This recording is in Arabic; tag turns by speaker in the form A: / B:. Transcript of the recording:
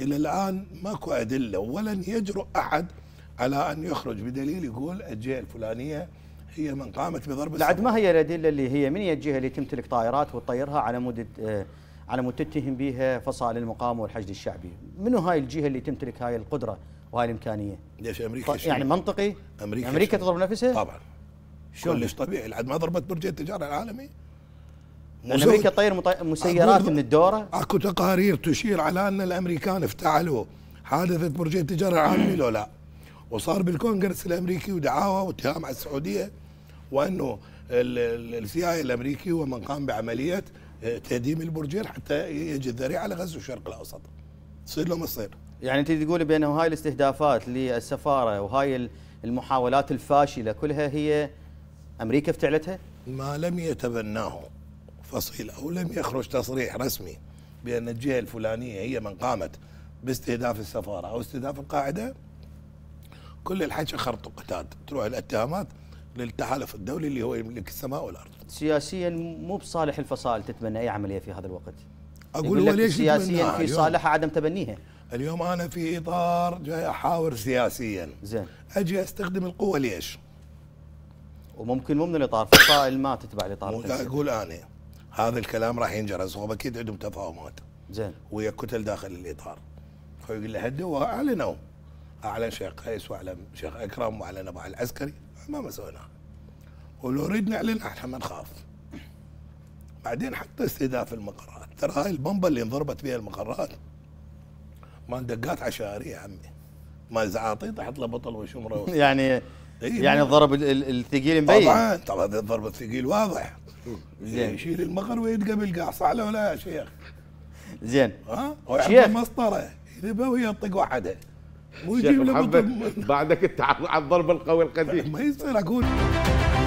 A: إلى الآن ماكو أدلة ولن يجرؤ أحد على أن يخرج بدليل يقول الجهة الفلانية هي من قامت بضرب بعد
B: ما هي الأدلة اللي هي من هي الجهة اللي تمتلك طائرات وتطيرها على مود آه، على مود تتهم بها فصائل المقاومة والحشد الشعبي منو هاي الجهة اللي تمتلك هاي القدرة وهاي الإمكانية ليش أمريكا يعني منطقي أمريكا, أمريكا تضرب نفسها طبعا شو كلش طبيعي بعد ما ضربت برج التجارة العالمي لان امريكا تطير مسيرات من
A: الدوره اكو تقارير تشير على ان الامريكان افتعلوا حادثه برج التجاره العالمي لو لا وصار بالكونغرس الامريكي ودعاوى واتهام على السعوديه وانه السي اي الامريكي هو من قام بعمليه آه، تهديم البرجين حتى يجد ذريعه على الشرق الاوسط
B: تصير له ما يعني انت تقول بانه هاي الاستهدافات للسفاره وهاي المحاولات
A: الفاشله كلها هي امريكا افتعلتها؟ ما لم يتبناه فصيل أو لم يخرج تصريح رسمي بأن الجهة الفلانية هي من قامت باستهداف السفارة أو استهداف القاعدة كل الحكي خرط وقتاد تروح الاتهامات للتحالف الدولي اللي هو يملك السماء والأرض سياسيا مو
B: بصالح الفصائل تتبنى أي عملية في هذا الوقت أقول هو ليش سياسيا في صالح عدم تبنيها
A: اليوم أنا في إطار جاي أحاور سياسيا زين أجي أستخدم القوة ليش وممكن مو من الاطار فصائل ما تتبع الاطار اقول انا هذا الكلام راح ينجرس هو اكيد عندهم تفاهمات زين ويا كتل داخل الاطار فيقول له هدوا واعلنوا اعلن شيخ قيس واعلن شيخ اكرم واعلن ابو العسكري ما ما سويناه ولو نريد نعلن احنا ما نخاف بعدين حتى استهداف المقرات ترى هاي البمبه اللي انضربت بها المقرات ما دقات عشائريه يا عمي ما زعاطي تحط له بطل وشمره يعني إيه، يعني الضرب الثقيل مبين طبعا طبعا الضرب الثقيل واضح زين يشيل إيه، المقر ويتقبل قاع صح ولا لا يا شيخ؟ زين ها؟ شيخ مسطره يلبها وهي وحده ويجيب له بعدك انت على الضرب القوي القديم ما يصير اقول